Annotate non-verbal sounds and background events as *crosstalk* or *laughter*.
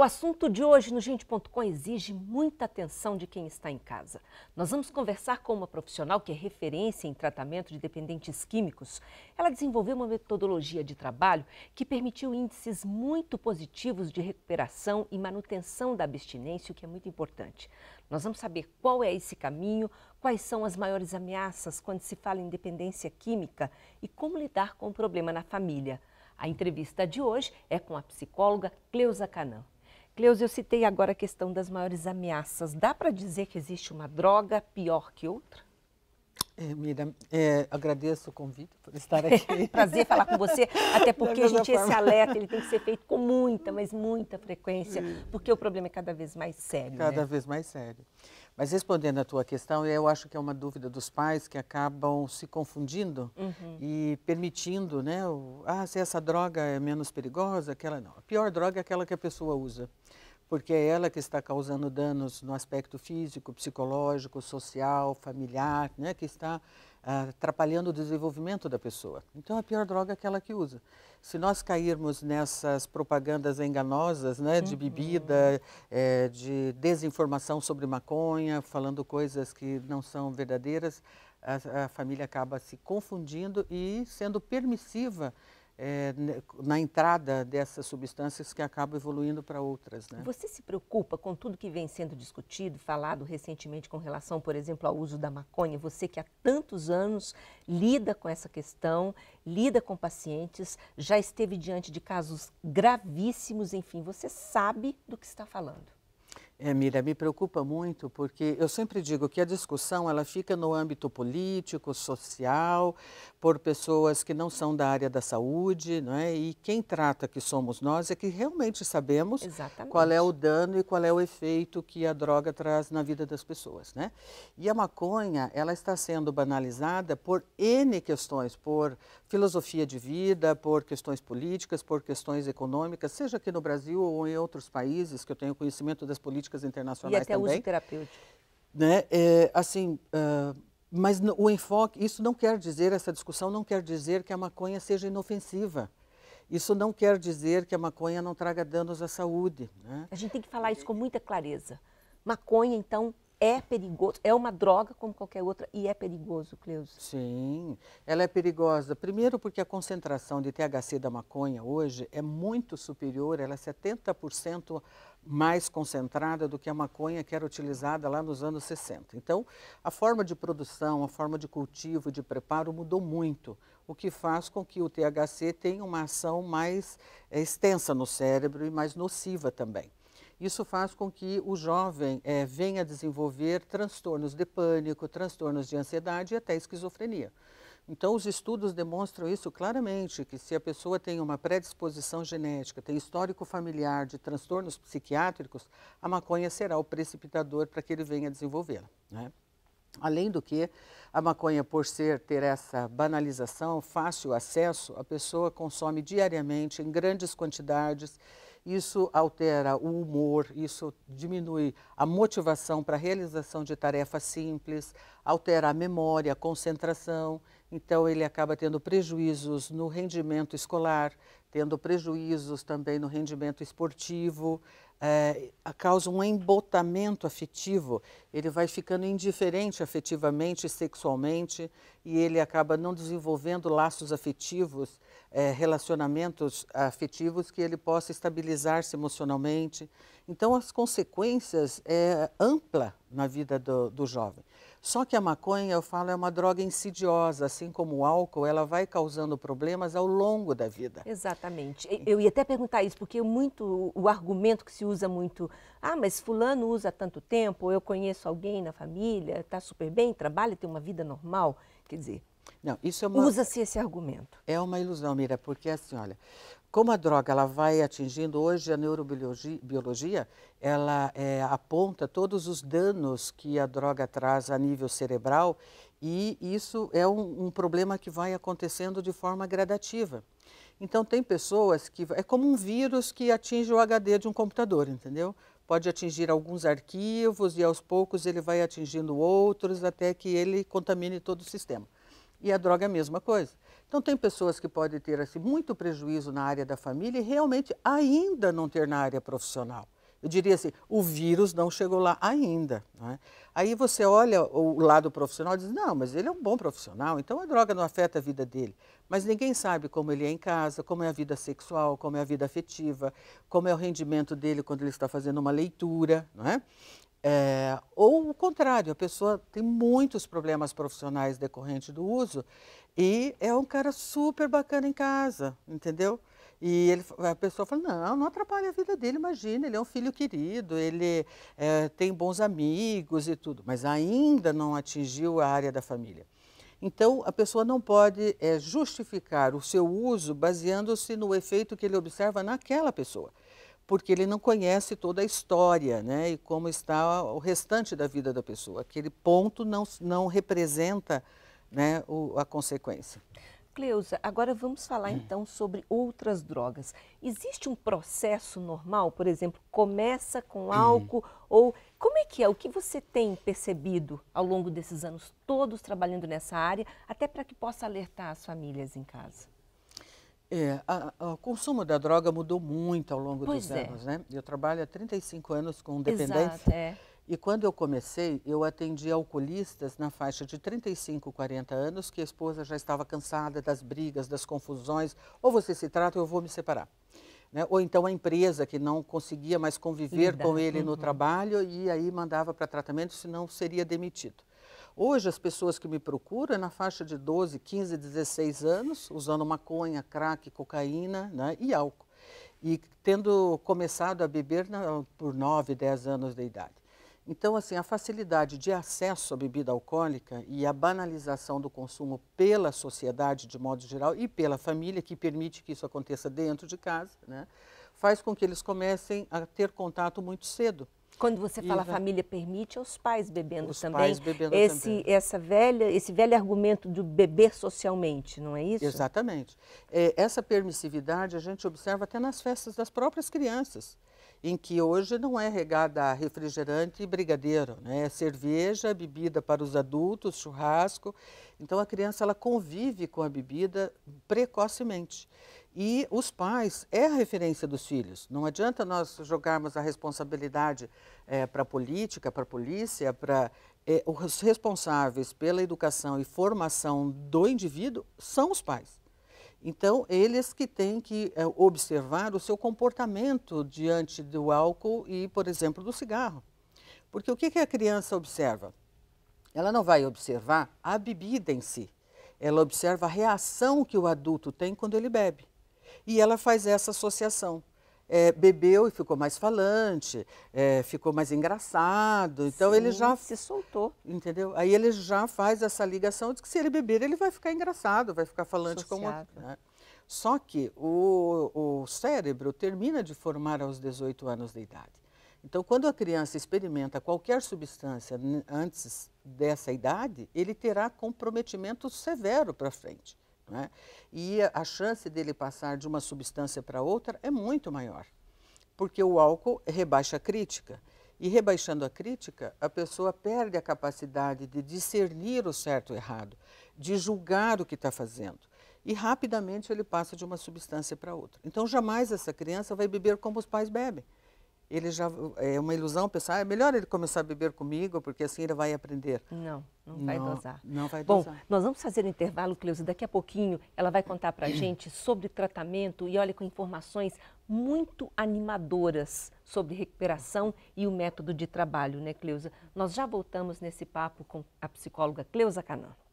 O assunto de hoje no Gente.com exige muita atenção de quem está em casa. Nós vamos conversar com uma profissional que é referência em tratamento de dependentes químicos. Ela desenvolveu uma metodologia de trabalho que permitiu índices muito positivos de recuperação e manutenção da abstinência, o que é muito importante. Nós vamos saber qual é esse caminho, quais são as maiores ameaças quando se fala em dependência química e como lidar com o problema na família. A entrevista de hoje é com a psicóloga Cleusa Canan. Cleusa, eu citei agora a questão das maiores ameaças. Dá para dizer que existe uma droga pior que outra? É, é, agradeço o convite por estar *laughs* aqui. Prazer falar com você, até porque, gente, forma. esse alerta ele tem que ser feito com muita, mas muita frequência, porque o problema é cada vez mais sério. Cada né? vez mais sério. Mas respondendo a tua questão, eu acho que é uma dúvida dos pais que acabam se confundindo uhum. e permitindo, né? O, ah, se essa droga é menos perigosa, aquela não. A pior droga é aquela que a pessoa usa, porque é ela que está causando danos no aspecto físico, psicológico, social, familiar, né? Que está atrapalhando o desenvolvimento da pessoa. Então a pior droga é aquela que usa. Se nós cairmos nessas propagandas enganosas, né, de uhum. bebida, é, de desinformação sobre maconha, falando coisas que não são verdadeiras, a, a família acaba se confundindo e sendo permissiva é, né, na entrada dessas substâncias que acabam evoluindo para outras. Né? Você se preocupa com tudo que vem sendo discutido, falado recentemente com relação, por exemplo, ao uso da maconha? Você que há tantos anos lida com essa questão, lida com pacientes, já esteve diante de casos gravíssimos, enfim, você sabe do que está falando. É, Mira, me preocupa muito porque eu sempre digo que a discussão ela fica no âmbito político, social, por pessoas que não são da área da saúde, não é? E quem trata que somos nós é que realmente sabemos Exatamente. qual é o dano e qual é o efeito que a droga traz na vida das pessoas, né? E a maconha, ela está sendo banalizada por N questões, por filosofia de vida, por questões políticas, por questões econômicas, seja aqui no Brasil ou em outros países que eu tenho conhecimento das políticas políticas internacionais também. E até também, uso terapêutico. Né? É, assim, uh, mas o enfoque, isso não quer dizer, essa discussão não quer dizer que a maconha seja inofensiva. Isso não quer dizer que a maconha não traga danos à saúde. Né? A gente tem que falar isso com muita clareza. Maconha, então, é perigoso, é uma droga como qualquer outra e é perigoso, Cleusa. Sim, ela é perigosa. Primeiro porque a concentração de THC da maconha hoje é muito superior, ela é 70% mais concentrada do que a maconha que era utilizada lá nos anos 60. Então, a forma de produção, a forma de cultivo, de preparo mudou muito, o que faz com que o THC tenha uma ação mais é, extensa no cérebro e mais nociva também. Isso faz com que o jovem é, venha a desenvolver transtornos de pânico, transtornos de ansiedade e até esquizofrenia. Então, os estudos demonstram isso claramente, que se a pessoa tem uma predisposição genética, tem histórico familiar de transtornos psiquiátricos, a maconha será o precipitador para que ele venha a desenvolvê-la. Né? Além do que, a maconha, por ser ter essa banalização, fácil acesso, a pessoa consome diariamente em grandes quantidades isso altera o humor, isso diminui a motivação para a realização de tarefas simples, altera a memória, a concentração. Então, ele acaba tendo prejuízos no rendimento escolar, tendo prejuízos também no rendimento esportivo é, causa um embotamento afetivo, ele vai ficando indiferente afetivamente, sexualmente, e ele acaba não desenvolvendo laços afetivos, é, relacionamentos afetivos que ele possa estabilizar-se emocionalmente. Então, as consequências é ampla na vida do, do jovem. Só que a maconha, eu falo, é uma droga insidiosa, assim como o álcool, ela vai causando problemas ao longo da vida. Exatamente. Eu ia até perguntar isso, porque muito o argumento que se usa muito, ah, mas fulano usa tanto tempo, eu conheço alguém na família, está super bem, trabalha, tem uma vida normal. Quer dizer, não, isso é uma... usa-se esse argumento. É uma ilusão, Mira, porque assim, olha, como a droga ela vai atingindo hoje a neurobiologia, ela é, aponta todos os danos que a droga traz a nível cerebral e isso é um, um problema que vai acontecendo de forma gradativa. Então tem pessoas que é como um vírus que atinge o HD de um computador, entendeu? Pode atingir alguns arquivos e aos poucos ele vai atingindo outros até que ele contamine todo o sistema. E a droga é a mesma coisa. Então, tem pessoas que podem ter assim, muito prejuízo na área da família e realmente ainda não ter na área profissional. Eu diria assim, o vírus não chegou lá ainda. Né? Aí você olha o lado profissional e diz, não, mas ele é um bom profissional, então a droga não afeta a vida dele. Mas ninguém sabe como ele é em casa, como é a vida sexual, como é a vida afetiva, como é o rendimento dele quando ele está fazendo uma leitura. Não é? É, ou o contrário, a pessoa tem muitos problemas profissionais decorrentes do uso e é um cara super bacana em casa, entendeu? E ele, a pessoa fala, não, não atrapalha a vida dele, imagina, ele é um filho querido, ele é, tem bons amigos e tudo, mas ainda não atingiu a área da família. Então, a pessoa não pode é, justificar o seu uso baseando-se no efeito que ele observa naquela pessoa porque ele não conhece toda a história né, e como está o restante da vida da pessoa. Aquele ponto não, não representa né, o, a consequência. Cleusa, agora vamos falar então sobre outras drogas. Existe um processo normal, por exemplo, começa com uhum. álcool uhum. ou como é que é? O que você tem percebido ao longo desses anos todos trabalhando nessa área, até para que possa alertar as famílias em casa? É, o consumo da droga mudou muito ao longo pois dos é. anos, né? Eu trabalho há 35 anos com dependência. Exato, é. E quando eu comecei, eu atendia alcoolistas na faixa de 35, 40 anos, que a esposa já estava cansada das brigas, das confusões, ou você se trata ou eu vou me separar. Né? Ou então a empresa que não conseguia mais conviver Lida. com ele uhum. no trabalho e aí mandava para tratamento, senão seria demitido. Hoje, as pessoas que me procuram é na faixa de 12, 15, 16 anos, usando maconha, crack, cocaína né, e álcool. E tendo começado a beber na, por 9, 10 anos de idade. Então, assim, a facilidade de acesso à bebida alcoólica e a banalização do consumo pela sociedade de modo geral e pela família, que permite que isso aconteça dentro de casa, né, faz com que eles comecem a ter contato muito cedo quando você fala família permite, é os pais bebendo os também. Pais bebendo esse, também. Essa velha, esse velho argumento de beber socialmente, não é isso? Exatamente. É, essa permissividade a gente observa até nas festas das próprias crianças, em que hoje não é regada refrigerante e brigadeiro, né? é cerveja, bebida para os adultos, churrasco. Então a criança ela convive com a bebida precocemente. E os pais é a referência dos filhos. Não adianta nós jogarmos a responsabilidade é, para a política, para a polícia, para é, os responsáveis pela educação e formação do indivíduo são os pais. Então, eles que têm que é, observar o seu comportamento diante do álcool e, por exemplo, do cigarro. Porque o que, que a criança observa? Ela não vai observar a bebida em si. Ela observa a reação que o adulto tem quando ele bebe. E ela faz essa associação. É, bebeu e ficou mais falante, é, ficou mais engraçado. Então Sim, ele já. Se soltou. Entendeu? Aí ele já faz essa ligação de que se ele beber, ele vai ficar engraçado, vai ficar falante Associado. como. Né? Só que o, o cérebro termina de formar aos 18 anos de idade. Então, quando a criança experimenta qualquer substância antes dessa idade, ele terá comprometimento severo para frente. Né? E a chance dele passar de uma substância para outra é muito maior, porque o álcool rebaixa a crítica. E rebaixando a crítica, a pessoa perde a capacidade de discernir o certo e o errado, de julgar o que está fazendo. E rapidamente ele passa de uma substância para outra. Então, jamais essa criança vai beber como os pais bebem. Ele já é uma ilusão pensar, ah, é melhor ele começar a beber comigo, porque assim ele vai aprender. Não. Não, não vai dosar. Não vai dosar. Bom, nós vamos fazer um intervalo, Cleusa. Daqui a pouquinho ela vai contar para a *clears throat* gente sobre tratamento e olha com informações muito animadoras sobre recuperação e o método de trabalho, né, Cleusa? Nós já voltamos nesse papo com a psicóloga Cleusa Canan.